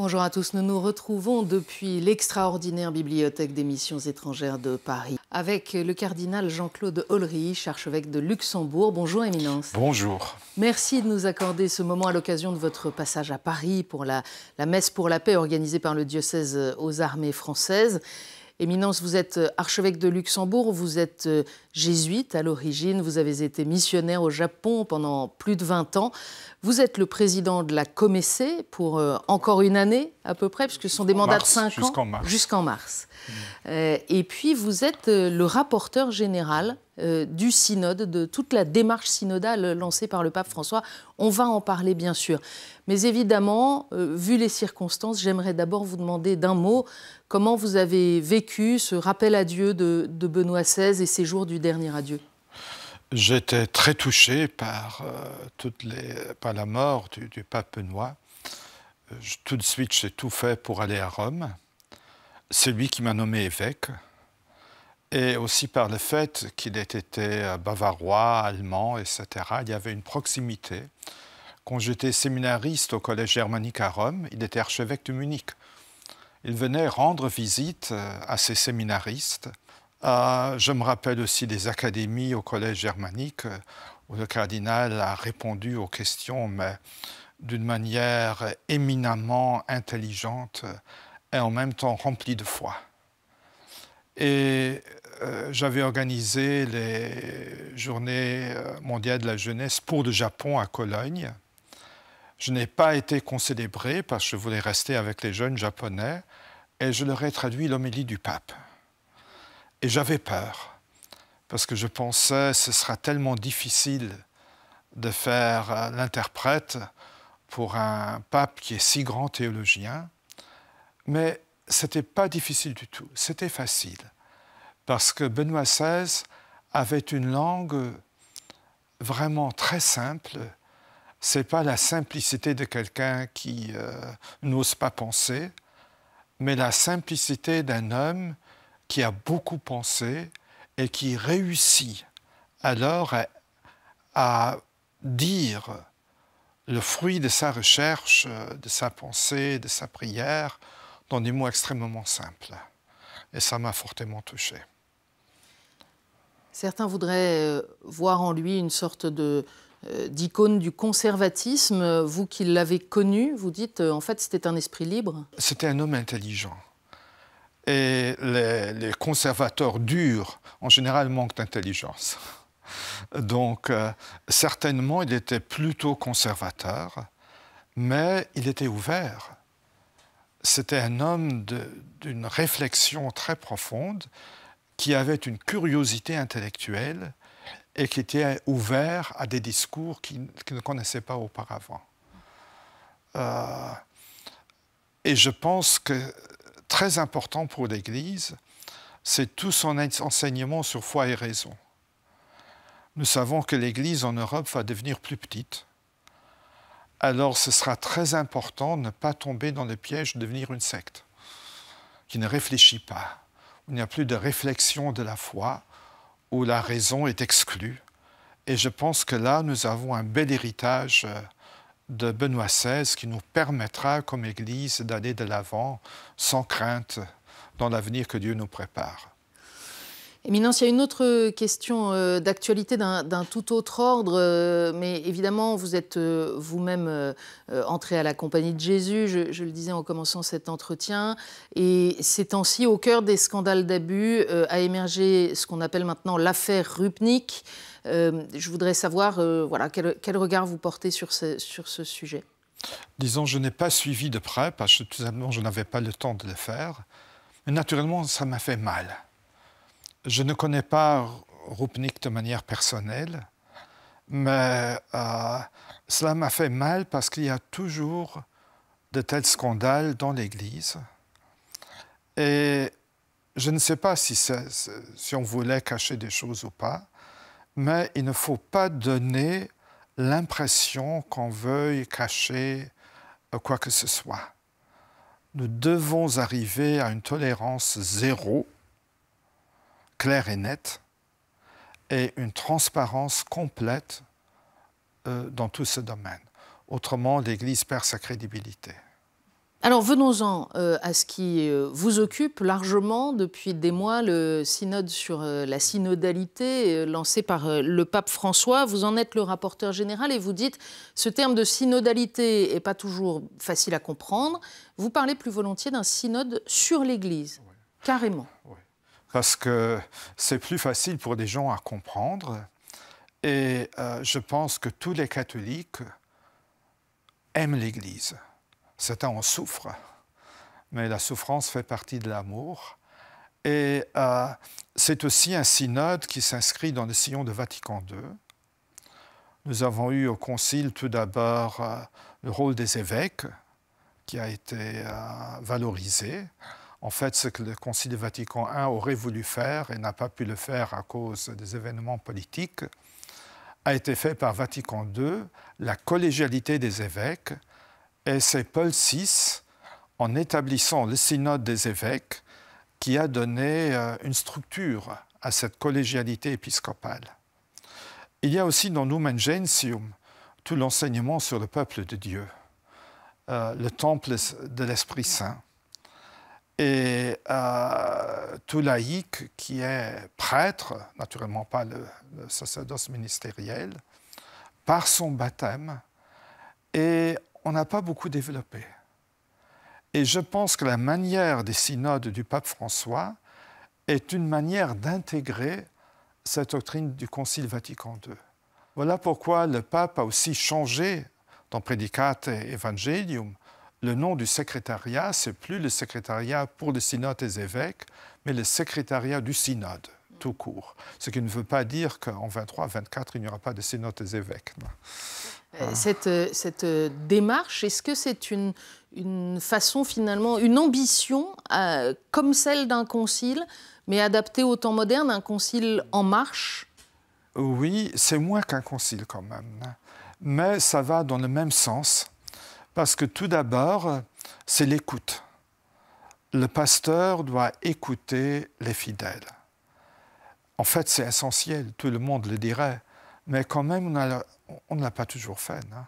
Bonjour à tous, nous nous retrouvons depuis l'extraordinaire bibliothèque des missions étrangères de Paris avec le cardinal Jean-Claude Olrich, archevêque de Luxembourg. Bonjour éminence. Bonjour. Merci de nous accorder ce moment à l'occasion de votre passage à Paris pour la, la messe pour la paix organisée par le diocèse aux armées françaises. Éminence, vous êtes archevêque de Luxembourg, vous êtes euh, jésuite à l'origine. Vous avez été missionnaire au Japon pendant plus de 20 ans. Vous êtes le président de la Comessé pour euh, encore une année à peu près, puisque ce sont des mandats de 5 ans. Jusqu'en mars. Mm. Euh, et puis vous êtes euh, le rapporteur général du synode, de toute la démarche synodale lancée par le pape François. On va en parler bien sûr. Mais évidemment, vu les circonstances, j'aimerais d'abord vous demander d'un mot comment vous avez vécu ce rappel à Dieu de, de Benoît XVI et ses jours du dernier adieu J'étais très touché par, euh, les, par la mort du, pape Benoît. tout de suite, j'ai tout fait pour aller à Rome. C'est lui qui m'a nommé évêque. Et aussi par le fait qu'il ait été euh, bavarois, allemand, etc. Il y avait une proximité. Quand j'étais séminariste au collège germanique à Rome, il était archevêque de Munich. Il venait rendre visite euh, à ses séminaristes euh, je me rappelle aussi des académies au collège germanique euh, où le cardinal a répondu aux questions, mais d'une manière éminemment intelligente et en même temps remplie de foi. Et euh, j'avais organisé les journées mondiales de la jeunesse pour le Japon à Cologne. Je n'ai pas été concélébré parce que je voulais rester avec les jeunes japonais et je leur ai traduit l'homélie du pape. Et j'avais peur, parce que je pensais ce sera tellement difficile de faire euh, l'interprète pour un pape qui est si grand théologien. Mais ce n'était pas difficile du tout, c'était facile, parce que Benoît XVI avait une langue vraiment très simple. C'est pas la simplicité de quelqu'un qui euh, n'ose pas penser, mais la simplicité d'un homme qui a beaucoup pensé et qui réussit alors à, dire le fruit de sa recherche, de sa pensée, de sa prière, dans des mots extrêmement simples. Et ça m'a fortement touché. Certains voudraient euh, voir en lui une sorte de euh, d'icône du conservatisme. Vous qui l'avez connu, vous dites euh, en fait c'était un esprit libre. C'était un homme intelligent. Et les, conservateurs durs, en général, manquent d'intelligence. Donc, euh, certainement, il était plutôt conservateur, mais il était ouvert. C'était un homme d'une réflexion très profonde, qui avait une curiosité intellectuelle et qui était ouvert à des discours qu'il ne connaissait pas auparavant. Euh, et je pense que très important pour l'Église, c'est tout son enseignement sur foi et raison. Nous savons que l'Église en Europe va devenir plus petite. Alors ce sera très important de ne pas tomber dans le piège de devenir une secte qui ne réfléchit pas. Il n'y a plus de réflexion de la foi où la raison est exclue. Et je pense que là, nous avons un bel héritage euh, de Benoît XVI qui nous permettra, comme Église, d'aller de l'avant sans crainte dans l'avenir que Dieu nous prépare. Éminence, il y a une autre question euh, d'actualité d'un tout autre ordre, euh, mais évidemment, vous êtes euh, vous-même entré à la Compagnie de Jésus, je, le disais en commençant cet entretien, et c'est temps-ci, au cœur des scandales d'abus, a émergé ce qu'on appelle maintenant l'affaire Rupnik. Euh, je voudrais savoir euh, voilà, quel, regard vous portez sur ce, sur ce sujet. Disons, je n'ai pas suivi de près parce que tout simplement, je n'avais pas le temps de le faire. Mais naturellement, ça m'a fait mal. Je ne connais pas Rupnik de manière personnelle, mais euh, cela m'a fait mal parce qu'il y a toujours de tels scandales dans l'Église. Et je ne sais pas si, si on voulait cacher des choses ou pas, mais il ne faut pas donner l'impression qu'on veuille cacher euh, quoi que ce soit. Nous devons arriver à une tolérance zéro, claire et nette, et une transparence complète euh, dans tout ce domaine. Autrement, l'Église perd sa crédibilité. Alors venons-en euh, à ce qui euh, vous occupe largement depuis des mois, le synode sur euh, la synodalité lancé par le pape François. Vous en êtes le rapporteur général et vous dites ce terme de synodalité n'est pas toujours facile à comprendre. Vous parlez plus volontiers d'un synode sur l'Église, carrément. Parce que c'est plus facile pour des gens à comprendre et je pense que tous les catholiques aiment l'Église. Certains en souffrent, mais la souffrance fait partie de l'amour. Et euh, c'est aussi un synode qui s'inscrit dans le sillon de Vatican II. Nous avons eu au Concile tout d'abord euh, le rôle des évêques qui a été euh, valorisé. En fait, ce que le Concile de Vatican I aurait voulu faire et n'a pas pu le faire à cause des événements politiques, a été fait par Vatican II, la collégialité des évêques et c'est Paul VI, en établissant le synode des évêques, qui a donné euh, une structure à cette collégialité épiscopale. Il y a aussi dans Numen Gentium tout l'enseignement sur le peuple de Dieu, euh, le temple de l'Esprit Saint. Et euh, tout laïc qui est prêtre, naturellement pas le, sacerdoce ministériel, par son baptême est on n'a pas beaucoup développé. Et je pense que la manière des synodes du pape François est une manière d'intégrer cette doctrine du Concile Vatican II. Voilà pourquoi le pape a aussi changé dans Prédicate Evangelium le nom du secrétariat, c'est plus le secrétariat pour les synodes et évêques, mais le secrétariat du synode, tout court. Ce qui ne veut pas dire qu'en 23, 24, il n'y aura pas de synodes et évêques. Euh, ah. cette, euh, euh, démarche, est-ce que c'est une, façon finalement, une ambition comme celle d'un concile, mais adaptée au temps moderne, un concile en marche Oui, c'est moins qu'un concile quand même, mais ça va dans le même sens, parce que tout d'abord, c'est l'écoute. Le pasteur doit écouter les fidèles. En fait, c'est essentiel, tout le monde le dirait, mais quand même, on a on ne l'a pas toujours fait. Hein.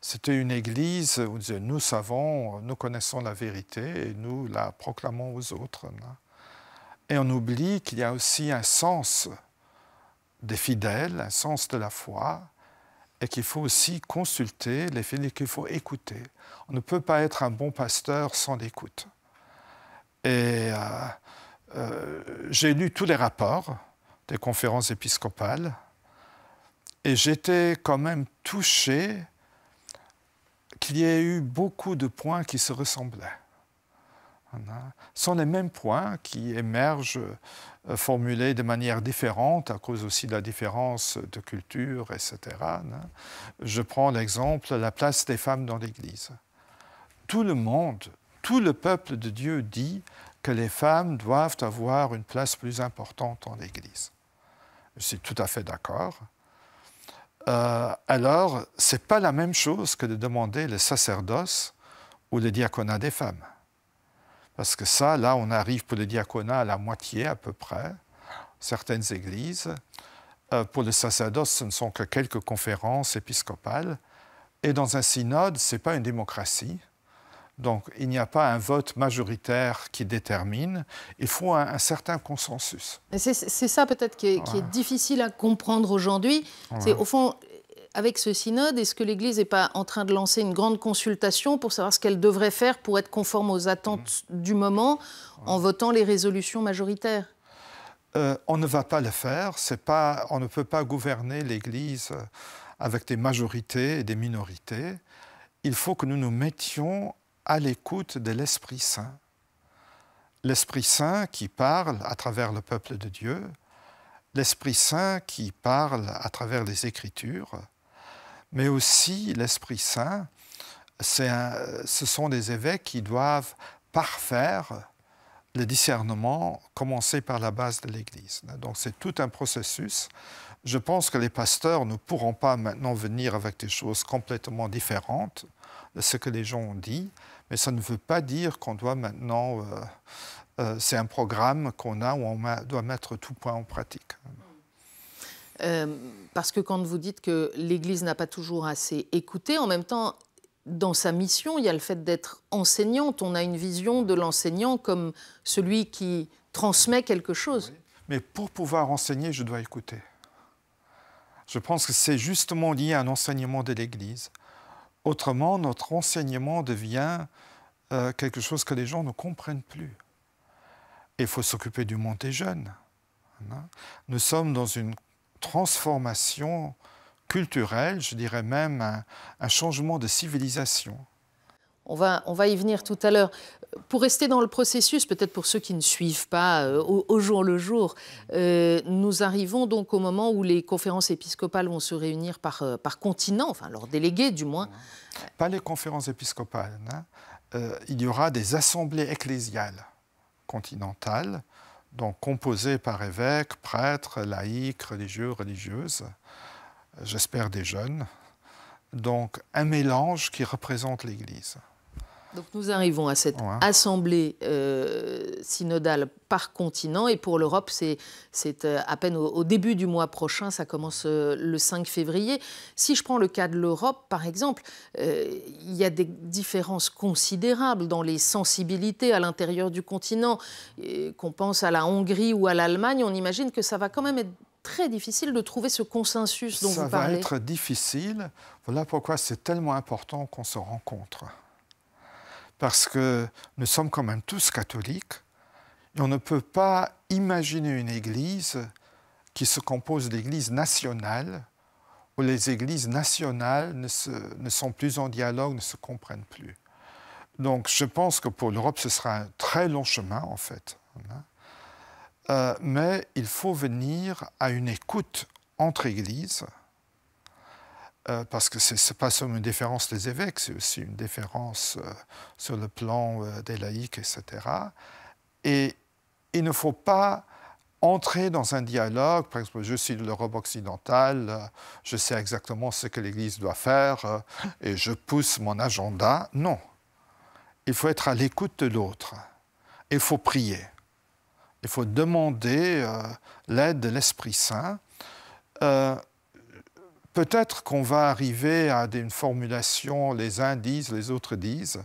C'était une église où on disait nous savons, nous connaissons la vérité et nous la proclamons aux autres. Hein. Et on oublie qu'il y a aussi un sens des fidèles, un sens de la foi, et qu'il faut aussi consulter les fidèles, qu'il faut écouter. On ne peut pas être un bon pasteur sans l'écoute. Et euh, euh, j'ai lu tous les rapports des conférences épiscopales et j'étais quand même touché qu'il y ait eu beaucoup de points qui se ressemblaient. Hein. Ce sont les mêmes points qui émergent euh, formulés de manière différente à cause aussi de la différence de culture, etc. Hein. Je prends l'exemple de la place des femmes dans l'Église. Tout le monde, tout le peuple de Dieu dit que les femmes doivent avoir une place plus importante en l'Église. Je suis tout à fait d'accord euh, alors c'est pas la même chose que de demander le sacerdoce ou le diaconat des femmes. Parce que ça, là, on arrive pour le diaconat à la moitié à peu près, certaines églises. Euh, pour le sacerdoce, ce ne sont que quelques conférences épiscopales. Et dans un synode, ce n'est pas une démocratie. Donc il n'y a pas un vote majoritaire qui détermine, il faut un, certain consensus. C'est ça peut-être qui, est difficile à comprendre aujourd'hui. C'est au fond, avec ce synode, est-ce que l'Église n'est pas en train de lancer une grande consultation pour savoir ce qu'elle devrait faire pour être conforme aux attentes mmh. du moment en votant les résolutions majoritaires euh, On ne va pas le faire, pas, on ne peut pas gouverner l'Église euh, avec des majorités et des minorités. Il faut que nous nous mettions à l'écoute de l'Esprit Saint. L'Esprit Saint qui parle à travers le peuple de Dieu, l'Esprit Saint qui parle à travers les Écritures, mais aussi l'Esprit Saint, ce sont des évêques qui doivent parfaire le discernement commencer par la base de l'Église. Donc c'est tout un processus. Je pense que les pasteurs ne pourront pas maintenant venir avec des choses complètement différentes de ce que les gens ont dit, mais ça ne veut pas dire qu'on doit maintenant... Euh, euh, c'est un programme qu'on a où on doit mettre tout point en pratique. Euh, parce que quand vous dites que l'Église n'a pas toujours assez écouté, en même temps, dans sa mission, il y a le fait d'être enseignante. On a une vision de l'enseignant comme celui qui transmet quelque chose. Mais pour pouvoir enseigner, je dois écouter. Je pense que c'est justement lié à un enseignement de l'Église. Autrement, notre enseignement devient euh, quelque chose que les gens ne comprennent plus. Il faut s'occuper du monde des jeunes. Hein. Nous sommes dans une transformation culturelle, je dirais même un, un changement de civilisation. On va, on va, y venir tout à l'heure pour rester dans le processus, peut-être pour ceux qui ne suivent pas euh, au, jour le jour, euh, nous arrivons donc au moment où les conférences épiscopales vont se réunir par, euh, continent, enfin leurs délégués du moins. Pas les conférences épiscopales. Hein. il y aura des assemblées ecclésiales continentales, donc composées par évêques, prêtres, laïcs, religieux, religieuses, j'espère des jeunes. Donc un mélange qui représente l'Église. Donc nous arrivons à cette assemblée euh, synodale par continent et pour l'Europe, c'est euh, à peine au, début du mois prochain, ça commence euh, le 5 février. Si je prends le cas de l'Europe, par exemple, il y a des différences considérables dans les sensibilités à l'intérieur du continent. Qu'on pense à la Hongrie ou à l'Allemagne, on imagine que ça va quand même être très difficile de trouver ce consensus dont vous parlez. Ça va être difficile. Voilà pourquoi c'est tellement important qu'on se rencontre parce que nous sommes quand même tous catholiques, et on ne peut pas imaginer une Église qui se compose d'Églises nationales, où les Églises nationales ne, sont plus en dialogue, ne se comprennent plus. Donc je pense que pour l'Europe, ce sera un très long chemin, en fait. Euh, mais il faut venir à une écoute entre Églises euh, parce que ce n'est pas seulement une différence des évêques, c'est aussi une différence euh, sur le plan euh, des laïcs, etc. Et il ne faut pas entrer dans un dialogue, par exemple, je suis de l'Europe occidentale, je sais exactement ce que l'Église doit faire et je pousse mon agenda. Non. Il faut être à l'écoute de l'autre. Il faut prier. Il faut demander l'aide de l'Esprit Saint. Peut-être qu'on va arriver à une formulation, les uns disent, les autres disent,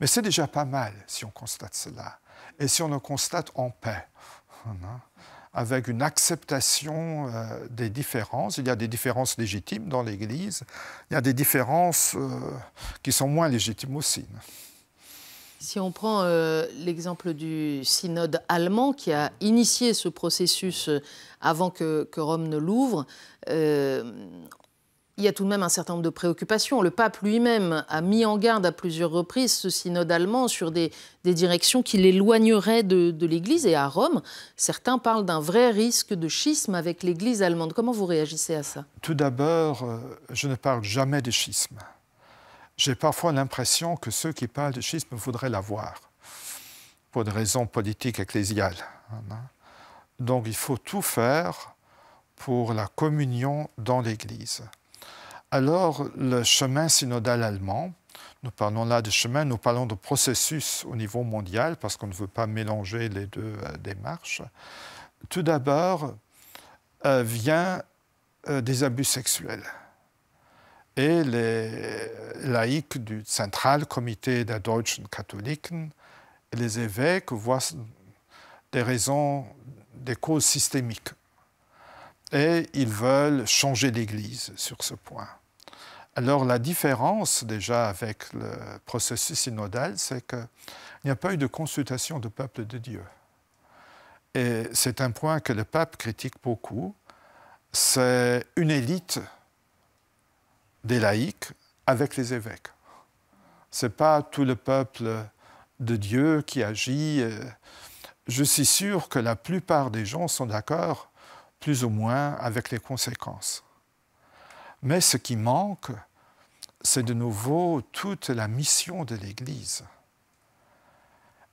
mais c'est déjà pas mal si on constate cela. Et si on le constate en paix, hein, avec une acceptation euh, des différences. Il y a des différences légitimes dans l'Église, il y a des différences euh, qui sont moins légitimes aussi. Hein. Si on prend euh, l'exemple du synode allemand qui a initié ce processus euh, avant que, Rome ne l'ouvre, euh, il y a tout de même un certain nombre de préoccupations. Le pape lui-même a mis en garde à plusieurs reprises ce synode allemand sur des, directions qui l'éloigneraient de, de l'Église. Et à Rome, certains parlent d'un vrai risque de schisme avec l'Église allemande. Comment vous réagissez à ça Tout d'abord, je ne parle jamais de schisme. J'ai parfois l'impression que ceux qui parlent de schisme voudraient l'avoir, pour des raisons politiques ecclésiales. Hein. Donc il faut tout faire pour la communion dans l'Église. Alors le chemin synodal allemand, nous parlons là de chemin, nous parlons de processus au niveau mondial parce qu'on ne veut pas mélanger les deux euh, démarches. Tout d'abord euh, vient euh, des abus sexuels et les laïcs du Central Comité des Deutschen Katholiken et les évêques voient des raisons, des causes systémiques. Et ils veulent changer l'Église sur ce point. Alors la différence déjà avec le processus synodal, c'est qu'il n'y a pas eu de consultation du peuple de Dieu. Et c'est un point que le pape critique beaucoup. C'est une élite des laïcs avec les évêques. Ce n'est pas tout le peuple de Dieu qui agit. Je suis sûr que la plupart des gens sont d'accord, plus ou moins, avec les conséquences. Mais ce qui manque, c'est de nouveau toute la mission de l'Église.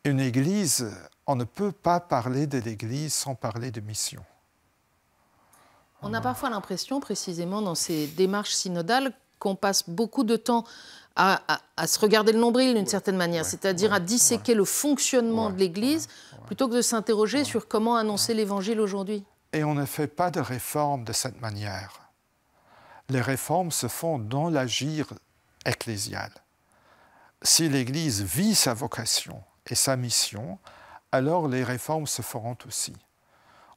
Une Église, on ne peut pas parler de l'Église sans parler de mission. On a parfois l'impression, précisément dans ces démarches synodales, qu'on passe beaucoup de temps à, se regarder le nombril d'une certaine manière, c'est-à-dire à disséquer le fonctionnement de l'Église plutôt que de s'interroger sur comment annoncer l'Évangile aujourd'hui. Et on ne fait pas de réforme de cette manière. Les réformes se font dans l'agir ecclésial. Si l'Église vit sa vocation et sa mission, alors les réformes se feront aussi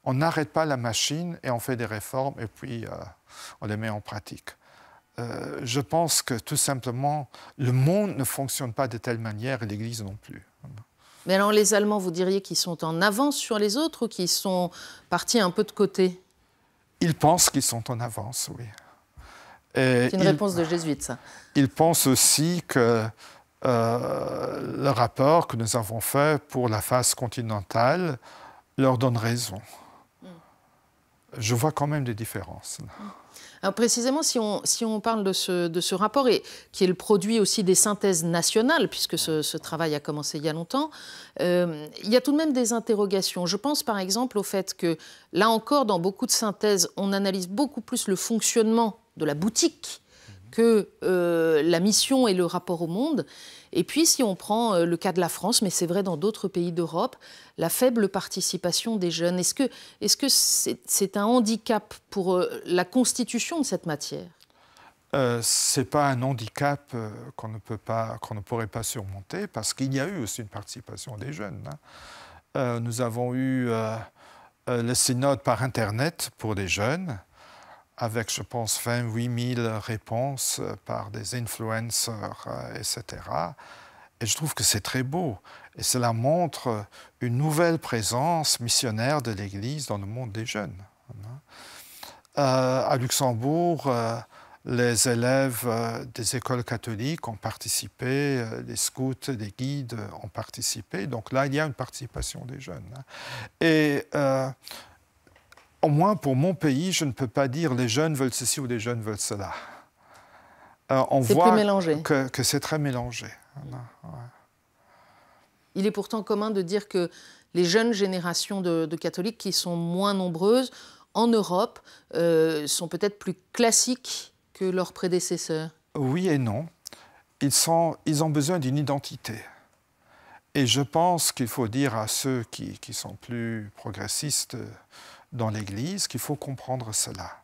on n'arrête pas la machine et on fait des réformes et puis euh, on les met en pratique. Euh, je pense que tout simplement, le monde ne fonctionne pas de telle manière et l'Église non plus. Mais alors les Allemands, vous diriez qu'ils sont en avance sur les autres ou qu'ils sont partis un peu de côté Ils pensent qu'ils sont en avance, oui. C'est une réponse de jésuite, ça. Ils pensent aussi que euh, le rapport que nous avons fait pour la phase continentale leur donne raison je vois quand même des différences. précisément, si on, si on parle de ce, rapport, et, qui est le produit aussi des synthèses nationales, puisque ce, travail a commencé il y a longtemps, euh, il y a tout de même des interrogations. Je pense par exemple au fait que, là encore, dans beaucoup de synthèses, on analyse beaucoup plus le fonctionnement de la boutique que euh, la mission et le rapport au monde. Et puis, si on prend euh, le cas de la France, mais c'est vrai dans d'autres pays d'Europe, la faible participation des jeunes, est-ce que ce c'est un handicap pour euh, la constitution de cette matière euh, Ce n'est pas un handicap qu'on ne qu'on ne pourrait pas surmonter, parce qu'il y a eu aussi une participation des jeunes. Hein. nous avons eu le synode par Internet pour des jeunes avec, je pense, 28 000 réponses euh, par des influenceurs, euh, etc. Et je trouve que c'est très beau. Et cela montre une nouvelle présence missionnaire de l'Église dans le monde des jeunes. Hein. Euh, à Luxembourg, les élèves des écoles catholiques ont participé, les scouts, les guides ont participé. Donc là, il y a une participation des jeunes. Hein. Et au moins pour mon pays, je ne peux pas dire les jeunes veulent ceci ou les jeunes veulent cela. Euh, on voit que, c'est très mélangé. Il est pourtant commun de dire que les jeunes générations de, catholiques qui sont moins nombreuses en Europe euh, sont peut-être plus classiques que leurs prédécesseurs. Oui et non. Ils, sont, ils ont besoin d'une identité. Et je pense qu'il faut dire à ceux qui, qui sont plus progressistes, dans l'Église qu'il faut comprendre cela.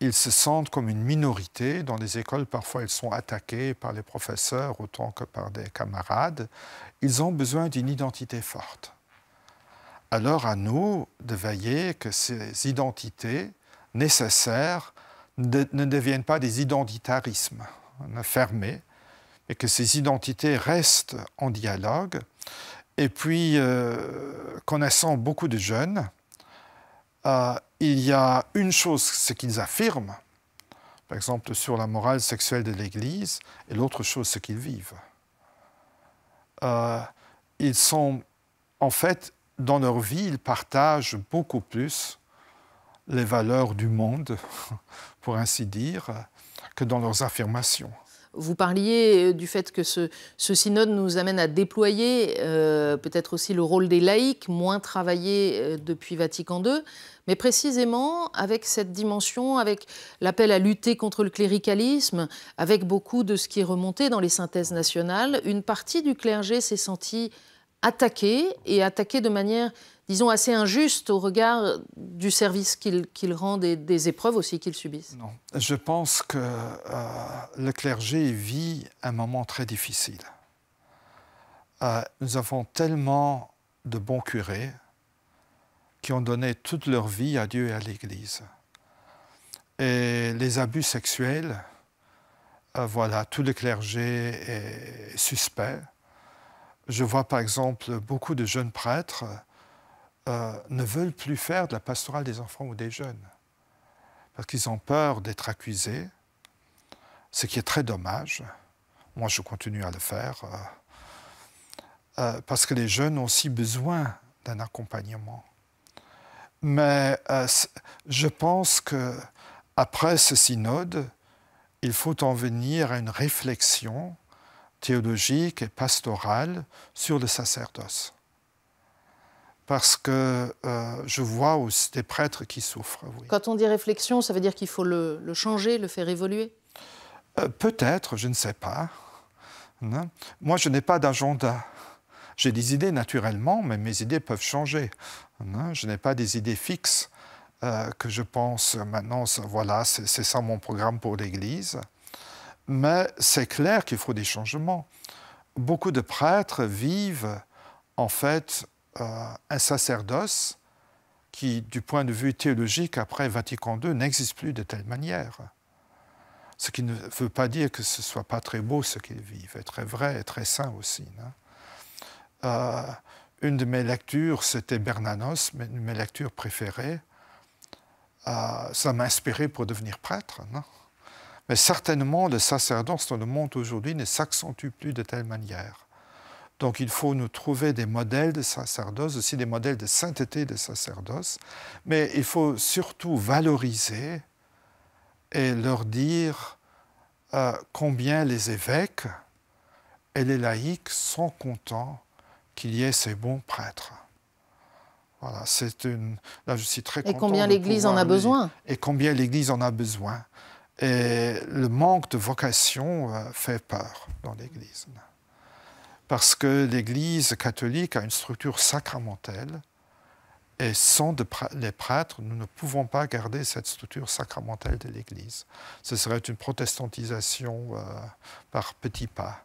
Ils se sentent comme une minorité. Dans les écoles, parfois, ils sont attaqués par les professeurs autant que par des camarades. Ils ont besoin d'une identité forte. Alors à nous de veiller que ces identités nécessaires ne deviennent pas des identitarismes hein, fermés, et que ces identités restent en dialogue. Et puis, euh, connaissant beaucoup de jeunes, euh, il y a une chose, ce qu'ils affirment, par exemple sur la morale sexuelle de l'Église, et l'autre chose, ce qu'ils vivent. Euh, ils sont, en fait, dans leur vie, ils partagent beaucoup plus les valeurs du monde, pour ainsi dire, que dans leurs affirmations. Vous parliez euh, du fait que ce, synode nous amène à déployer euh, peut-être aussi le rôle des laïcs, moins travaillé euh, depuis Vatican II, mais précisément avec cette dimension, avec l'appel à lutter contre le cléricalisme, avec beaucoup de ce qui est remonté dans les synthèses nationales, une partie du clergé s'est sentie attaquée et attaquée de manière disons, assez injuste au regard du service qu'il rendent et des épreuves aussi qu'ils subissent Non. Je pense que euh, le clergé vit un moment très difficile. Euh, nous avons tellement de bons curés qui ont donné toute leur vie à Dieu et à l'Église. Et les abus sexuels, euh, voilà, tout le clergé est suspect. Je vois par exemple beaucoup de jeunes prêtres euh, ne veulent plus faire de la pastorale des enfants ou des jeunes, parce qu'ils ont peur d'être accusés, ce qui est très dommage. Moi, je continue à le faire, euh, euh, parce que les jeunes ont aussi besoin d'un accompagnement. Mais je pense que après ce synode, il faut en venir à une réflexion théologique et pastorale sur le sacerdoce parce que euh, je vois aussi des prêtres qui souffrent. Quand on dit réflexion, ça veut dire qu'il faut le, changer, le faire évoluer euh, Peut-être, je ne sais pas. Moi, je n'ai pas d'agenda. J'ai des idées naturellement, mais mes idées peuvent changer. Je n'ai pas des idées fixes euh, que je pense maintenant, voilà, c'est ça mon programme pour l'Église. Mais c'est clair qu'il faut des changements. Beaucoup de prêtres vivent en fait euh, un sacerdoce qui, du point de vue théologique, après Vatican II, n'existe plus de telle manière. Ce qui ne veut pas dire que ce ne soit pas très beau ce qu'ils vivent, et très vrai et très saint aussi. Hein. Euh, une de mes lectures, c'était Bernanos, une de mes lectures préférées. Euh, ça m'a inspiré pour devenir prêtre. Non hein. Mais certainement, le sacerdoce dans le monde aujourd'hui ne s'accentue plus de telle manière. Donc il faut nous trouver des modèles de sacerdoce, aussi des modèles de sainteté de sacerdoce, mais il faut surtout valoriser et leur dire euh, combien les évêques et les laïcs sont contents qu'il y ait ces bons prêtres. Voilà, c'est une. Là, je suis très content. Et combien l'Église en a besoin Et combien l'Église en a besoin. Et le manque de vocation euh, fait peur dans l'Église parce que l'Église catholique a une structure sacramentelle et sans de, les prêtres, nous ne pouvons pas garder cette structure sacramentelle de l'Église. Ce serait une protestantisation euh, par petits pas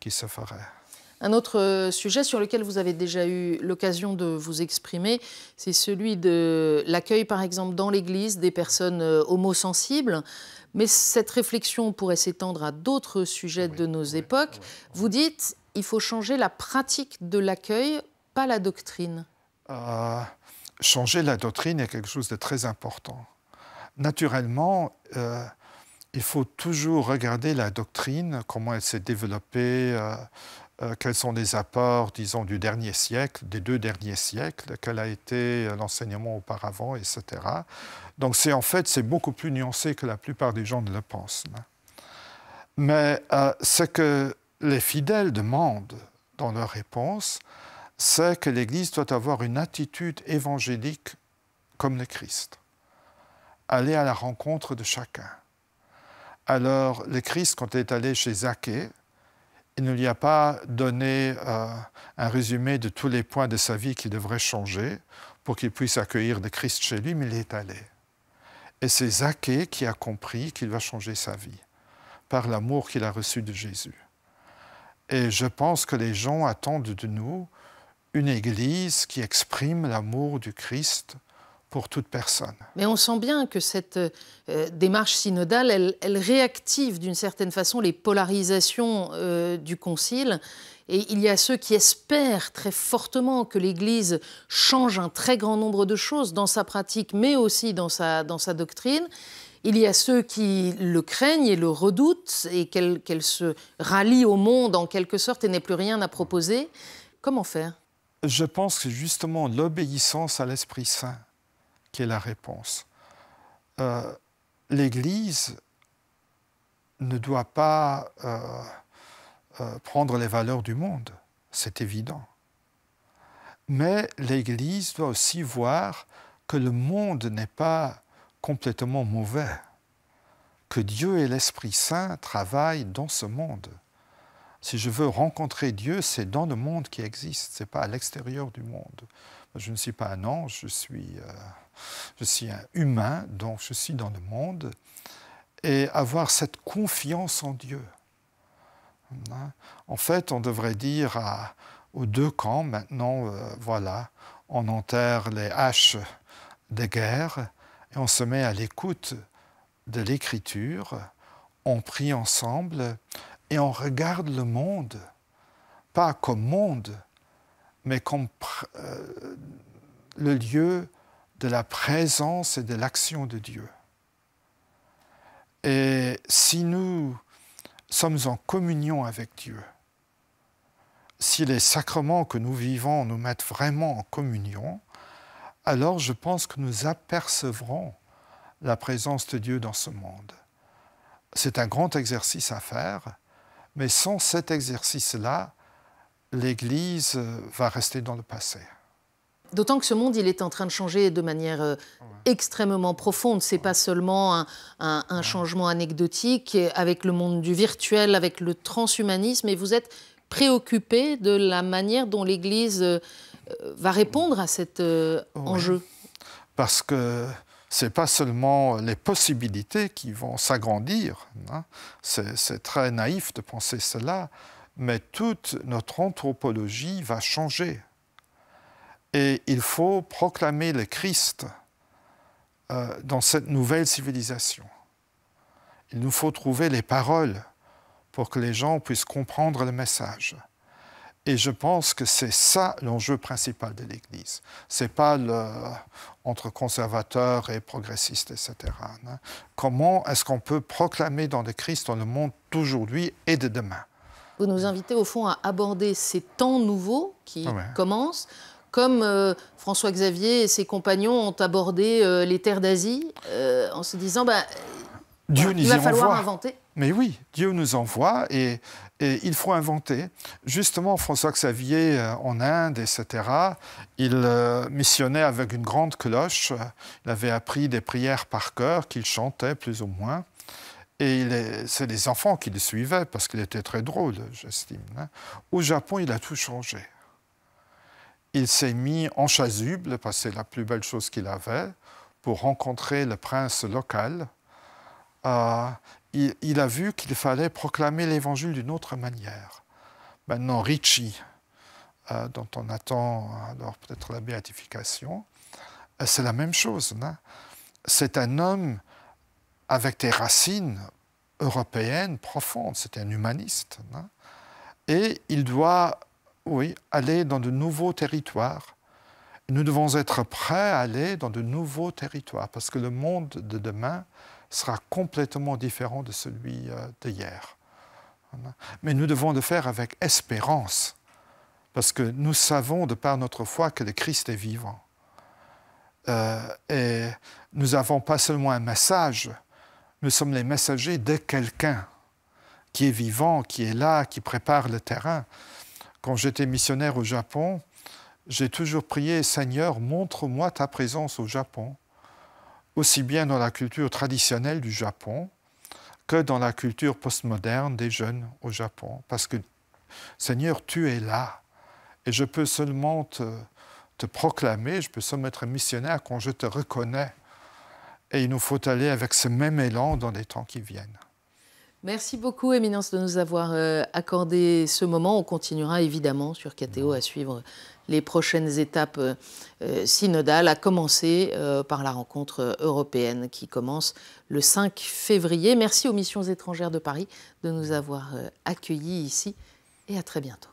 qui se ferait. Un autre euh, sujet sur lequel vous avez déjà eu l'occasion de vous exprimer, c'est celui de l'accueil, par exemple, dans l'Église des personnes euh, homosensibles. Mais cette réflexion pourrait s'étendre à d'autres sujets de nos époques. vous dites, il faut changer la pratique de l'accueil, pas la doctrine euh, Changer la doctrine est quelque chose de très important. Naturellement, euh, il faut toujours regarder la doctrine, comment elle s'est développée, euh, quels sont les apports, disons, du dernier siècle, des deux derniers siècles, quel a été l'enseignement auparavant, etc. Donc c'est en fait, c'est beaucoup plus nuancé que la plupart des gens ne le pensent. Mais euh, ce que les fidèles demandent dans leur réponse, c'est que l'Église doit avoir une attitude évangélique comme le Christ, aller à la rencontre de chacun. Alors le Christ, quand il est allé chez Zachée, il ne lui a pas donné euh, un résumé de tous les points de sa vie qui devraient changer pour qu'il puisse accueillir le Christ chez lui, mais il est allé. Et c'est Zachée qui a compris qu'il va changer sa vie par l'amour qu'il a reçu de Jésus. Et je pense que les gens attendent de nous une Église qui exprime l'amour du Christ pour toute personne. Mais on sent bien que cette euh, démarche synodale, elle, réactive d'une certaine façon les polarisations euh, du Concile. Et il y a ceux qui espèrent très fortement que l'Église change un très grand nombre de choses dans sa pratique, mais aussi dans sa doctrine. Il y a ceux qui le craignent et le redoutent et qu'elle se rallie au monde en quelque sorte et n'ait plus rien à proposer. Comment faire Je pense que justement l'obéissance à l'Esprit Saint qui est la réponse. Euh, L'Église ne doit pas euh, euh, prendre les valeurs du monde, c'est évident. Mais l'Église doit aussi voir que le monde n'est pas complètement mauvais, que Dieu et l'Esprit Saint travaillent dans ce monde. Si je veux rencontrer Dieu, c'est dans le monde qui existe, ce n'est pas à l'extérieur du monde. Je ne suis pas un ange, je suis, euh, je suis un humain, donc je suis dans le monde. Et avoir cette confiance en Dieu. En fait, on devrait dire aux deux camps, maintenant, euh, voilà, on enterre les haches des guerres et on se met à l'écoute de l'écriture, on prie ensemble et on regarde le monde, pas comme monde, mais comme euh, le lieu de la présence et de l'action de Dieu. Et si nous sommes en communion avec Dieu, si les sacrements que nous vivons nous mettent vraiment en communion, alors je pense que nous apercevrons la présence de Dieu dans ce monde. C'est un grand exercice à faire, mais sans cet exercice-là, l'Église va rester dans le passé. D'autant que ce monde, il est en train de changer de manière euh, extrêmement profonde. C'est n'est pas seulement un, changement anecdotique avec le monde du virtuel, avec le transhumanisme. Et vous êtes préoccupé de la manière dont l'Église euh, euh, va répondre à cet euh, enjeu Parce que ce n'est pas seulement les possibilités qui vont s'agrandir, hein. c'est très naïf de penser cela, mais toute notre anthropologie va changer. Et il faut proclamer le Christ euh, dans cette nouvelle civilisation. Il nous faut trouver les paroles pour que les gens puissent comprendre le message. Et je pense que c'est ça l'enjeu principal de l'Église. C'est pas le, entre conservateurs et progressistes, etc. Hein. Comment est-ce qu'on peut proclamer dans le Christ dans le monde d'aujourd'hui et de demain Vous nous invitez au fond à aborder ces temps nouveaux qui ah commencent comme euh, François Xavier et ses compagnons ont abordé euh, les terres d'Asie euh, en se disant bah, Dieu, il va falloir inventer. Mais oui, Dieu nous envoie et, il faut inventer. Justement, François Xavier euh, en Inde, etc., il euh, missionnait avec une grande cloche. Il avait appris des prières par cœur qu'il chantait plus ou moins. Et c'est les enfants qui le suivaient parce qu'il était très drôle, j'estime. Hein. Au Japon, il a tout changé. Il s'est mis en chasuble, parce que c'est la plus belle chose qu'il avait, pour rencontrer le prince local. Euh, il, a vu qu'il fallait proclamer l'évangile d'une autre manière. Maintenant, Ricci, euh, dont on attend hein, alors peut-être la béatification, euh, c'est la même chose. Hein. C'est un homme avec des racines européennes profondes, c'est un humaniste. Hein. Et il doit, oui, aller dans de nouveaux territoires. Nous devons être prêts à aller dans de nouveaux territoires, parce que le monde de demain sera complètement différent de celui euh, d'hier. Mais nous devons le faire avec espérance, parce que nous savons de par notre foi que le Christ est vivant. Euh, et nous n'avons pas seulement un message, nous sommes les messagers de quelqu'un qui est vivant, qui est là, qui prépare le terrain. Quand j'étais missionnaire au Japon, j'ai toujours prié, Seigneur, montre-moi ta présence au Japon aussi bien dans la culture traditionnelle du Japon que dans la culture postmoderne des jeunes au Japon. Parce que, Seigneur, tu es là, et je peux seulement te, te proclamer, je peux seulement être missionnaire quand je te reconnais. Et il nous faut aller avec ce même élan dans les temps qui viennent. Merci beaucoup, Éminence, de nous avoir euh, accordé ce moment. On continuera évidemment sur KTO à suivre les prochaines étapes euh, euh, synodales, à commencer par la rencontre européenne qui commence le 5 février. Merci aux missions étrangères de Paris de nous avoir accueillis ici et à très bientôt.